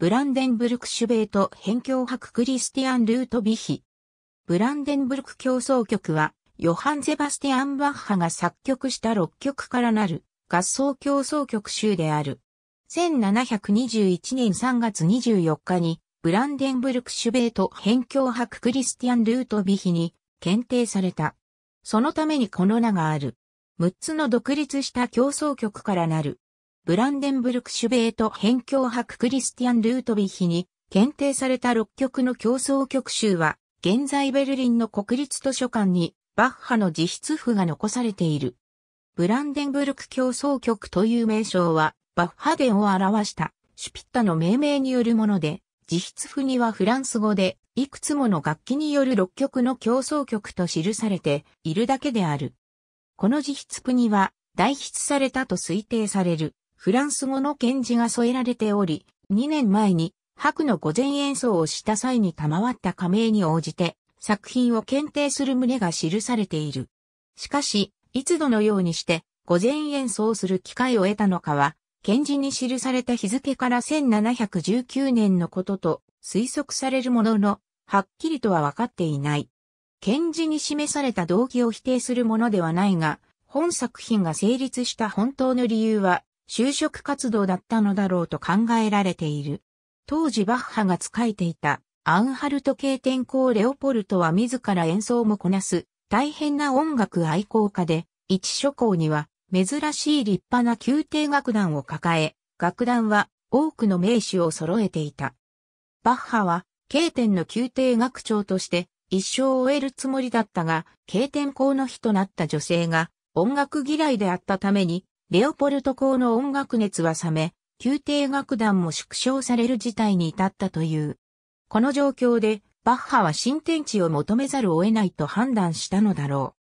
ブランデンブルクシュベート辺境博クリスティアン・ルートビヒ。ブランデンブルク競争曲は、ヨハン・ゼバスティアン・バッハが作曲した6曲からなる合奏競争曲集である。1721年3月24日に、ブランデンブルクシュベート辺境博クリスティアン・ルートビヒに検定された。そのためにこの名がある。6つの独立した競争曲からなるブランデンブルクシュベート辺境伯クリスティアン・ルートビヒに検定された6曲の競争曲集は、現在ベルリンの国立図書館にバッハの自筆譜が残されている。ブランデンブルク競争曲という名称は、バッハデンを表したシュピッタの命名によるもので、自筆譜にはフランス語で、いくつもの楽器による6曲の競争曲と記されているだけである。この自筆譜には、代筆されたと推定されるフランス語の検字が添えられており、2年前に白の御前演奏をした際に賜った加盟に応じて作品を検定する旨が記されている。しかし、いつどのようにして御前演奏する機会を得たのかは、検事に記された日付から1719年のことと推測されるものの、はっきりとは分かっていない。検事に示された動機を否定するものではないが、本作品が成立した本当の理由は、就職活動だったのだろうと考えられている。当時バッハが仕えていたアンハルト系天候レオポルトは自ら演奏もこなす大変な音楽愛好家で、一諸校には珍しい立派な宮廷楽団を抱え、楽団は多くの名手を揃えていた。バッハは、経典の宮廷学長として一生を終えるつもりだったが、経典校の日となった女性が音楽嫌いであったためにレオポルト公の音楽熱は冷め、宮廷楽団も縮小される事態に至ったという。この状況で、バッハは新天地を求めざるを得ないと判断したのだろ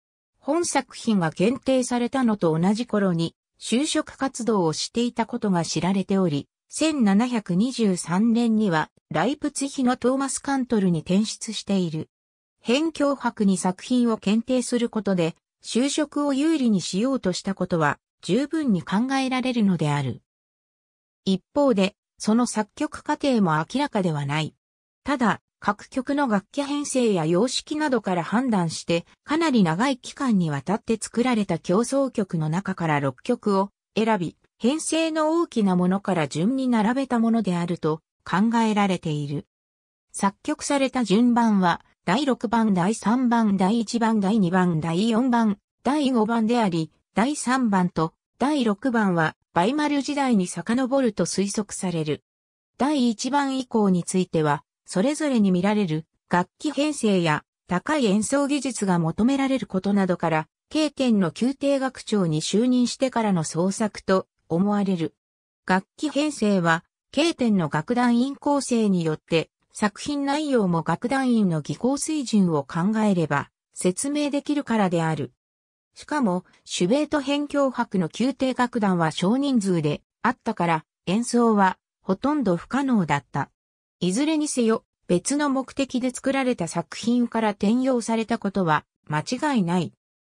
う。本作品が限定されたのと同じ頃に、就職活動をしていたことが知られており、1723年にはライプツヒのトーマスカントルに転出している。辺境博に作品を検定することで、就職を有利にしようとしたことは、十分に考えられるのである。一方で、その作曲過程も明らかではない。ただ、各曲の楽器編成や様式などから判断して、かなり長い期間にわたって作られた競争曲の中から6曲を選び、編成の大きなものから順に並べたものであると考えられている。作曲された順番は、第6番、第3番、第1番、第2番、第4番、第5番であり、第3番と第6番はバイマル時代に遡ると推測される。第1番以降については、それぞれに見られる楽器編成や高い演奏技術が求められることなどから、経験の宮廷学長に就任してからの創作と思われる。楽器編成は、経典の楽団員構成によって、作品内容も楽団員の技巧水準を考えれば説明できるからである。しかも、シュベート辺境博の宮廷楽団は少人数であったから、演奏はほとんど不可能だった。いずれにせよ、別の目的で作られた作品から転用されたことは間違いない。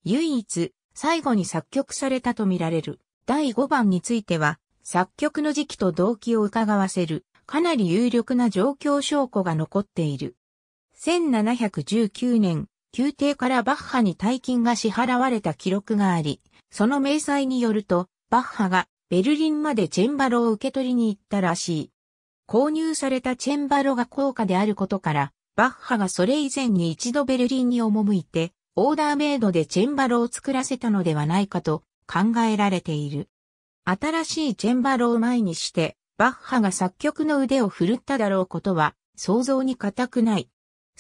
唯一、最後に作曲されたとみられる第5番については、作曲の時期と動機を伺わせる、かなり有力な状況証拠が残っている。1719年、宮廷からバッハに大金が支払われた記録があり、その明細によると、バッハがベルリンまでチェンバロを受け取りに行ったらしい。購入されたチェンバロが高価であることから、バッハがそれ以前に一度ベルリンに赴いて、オーダーメイドでチェンバロを作らせたのではないかと考えられている。新しいチェンバロを前にして、バッハが作曲の腕を振るっただろうことは想像に難くない。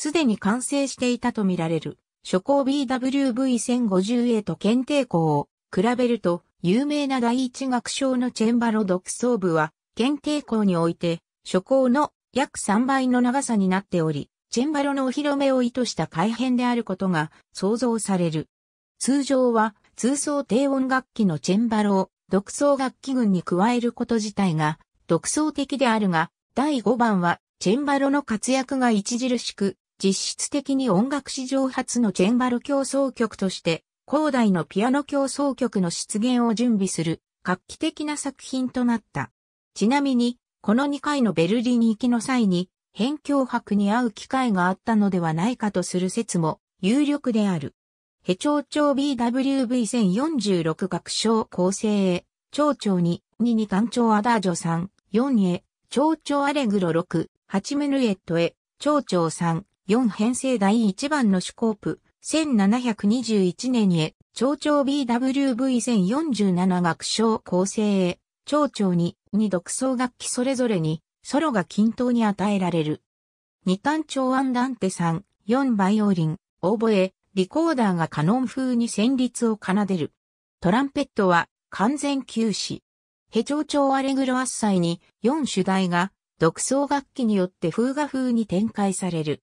すでに完成していたとみられる、初行 BWV1050A と検定校を比べると、有名な第一楽章のチェンバロ独奏部は、検定校において、初行の約3倍の長さになっており、チェンバロのお披露目を意図した改変であることが想像される。通常は、通奏低音楽器のチェンバロを独奏楽器群に加えること自体が独創的であるが、第5番はチェンバロの活躍が著しく実質的に音楽史上初のチェンバル競争曲として、広大のピアノ競争曲の出現を準備する画期的な作品となった。ちなみに、この2回のベルリン行きの際に、辺境博に会う機会があったのではないかとする説も有力である。ヘ長長 BWV1046 学章構成へ、長長2、2に館長アダージョ3、4へ、長長アレグロ6、8メヌエットへ、長長3、4編成第1番の主コープ、1721年へ、町長 BWV1047 学章構成へ、町長に、2独奏楽器それぞれに、ソロが均等に与えられる。二単調アンダンテ3、4バイオリン、オーボエ、リコーダーがカノン風に旋律を奏でる。トランペットは完全休止。ヘ長調アレグロアッサイに4主題が独奏楽器によって風画風に展開される。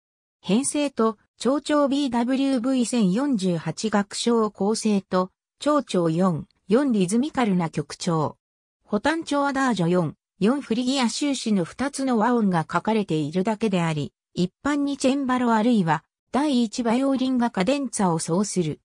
編成と、町長 BWV1048 楽章構成と、町長4、4リズミカルな曲調。ホタン調アダージョ4、4フリギア終始の2つの和音が書かれているだけであり、一般にチェンバロあるいは、第1バイオリンがカデンツァを奏する。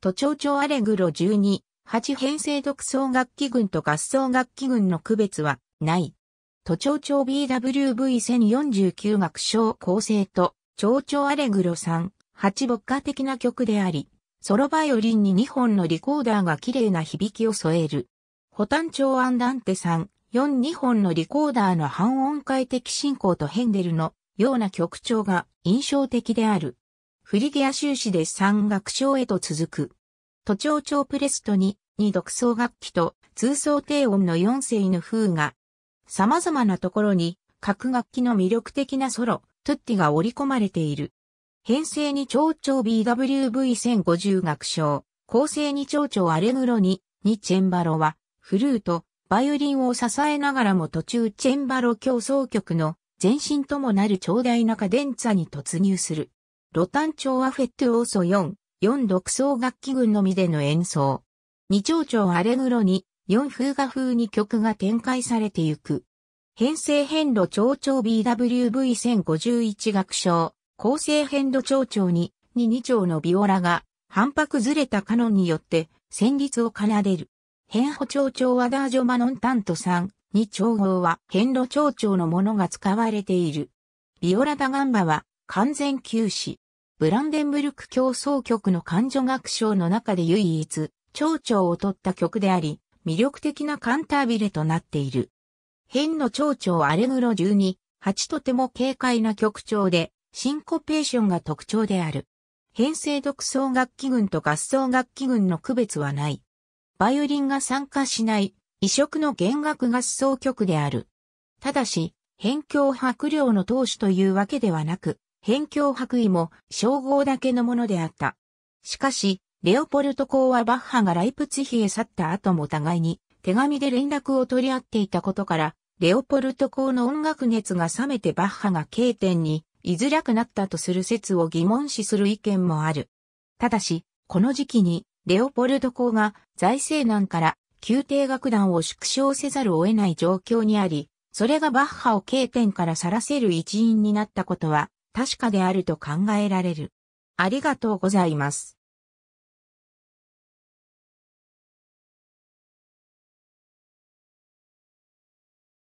都庁長アレグロ12、8編成独奏楽器群と合奏楽器群の区別はない。都庁長 BWV1049 楽章構成と蝶々アレグロさん、8牧歌的な曲であり、ソロバイオリンに2本のリコーダーが綺麗な響きを添える。ホタン調アンダンテさん、42本のリコーダーの半音階的進行とヘンデルのような曲調が印象的である。フリギア修士で3楽章へと続く。都庁長プレストに、2独奏楽器と通奏低音の4声の風が、様々なところに各楽器の魅力的なソロ、トゥッティが織り込まれている。編成に蝶々 BWV1050 楽章、構成に蝶々アレグロに、にチェンバロは、フルート、バイオリンを支えながらも途中チェンバロ競争曲の前身ともなる長大なカデンツァに突入する。ロタン調はフェットオーソ4、4独奏楽器群のみでの演奏。二蝶々アレグロに、4風画風に曲が展開されてゆく。編成変路長長 BWV1051 楽章、構成変路長長に、に2丁のビオラが、反拍ずれたカノンによって、旋律を奏でる。変歩長長はダージョマノンタント3、二丁号は変路長長のものが使われている。ビオラダガンバは、完全休止。ブランデンブルク競争曲の感情楽章の中で唯一、蝶長を取った曲であり、魅力的なカンタービレとなっている。変の蝶々アレグロ12、8とても軽快な曲調で、シンコペーションが特徴である。編成独奏楽器群と合奏楽器群の区別はない。バイオリンが参加しない異色の弦楽合奏曲である。ただし、辺境白領の当主というわけではなく、辺境白衣も称号だけのものであった。しかし、レオポルト公はバッハがライプツヒへ去った後も互いに手紙で連絡を取り合っていたことから、レオポルト公の音楽熱が冷めてバッハが K 点に居づらくなったとする説を疑問視する意見もある。ただし、この時期にレオポルト公が財政難から宮廷楽団を縮小せざるを得ない状況にあり、それがバッハを K 点から去らせる一因になったことは確かであると考えられる。ありがとうございます。